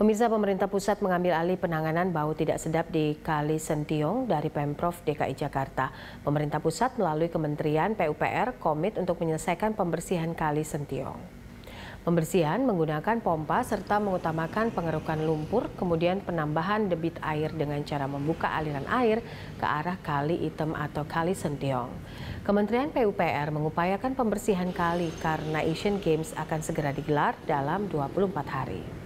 Pemirsa pemerintah pusat mengambil alih penanganan bau tidak sedap di Kali Sentiong dari Pemprov DKI Jakarta. Pemerintah pusat melalui Kementerian PUPR komit untuk menyelesaikan pembersihan Kali Sentiong. Pembersihan menggunakan pompa serta mengutamakan pengerukan lumpur, kemudian penambahan debit air dengan cara membuka aliran air ke arah kali item atau kali sentiong. Kementerian PUPR mengupayakan pembersihan kali karena Asian Games akan segera digelar dalam 24 hari.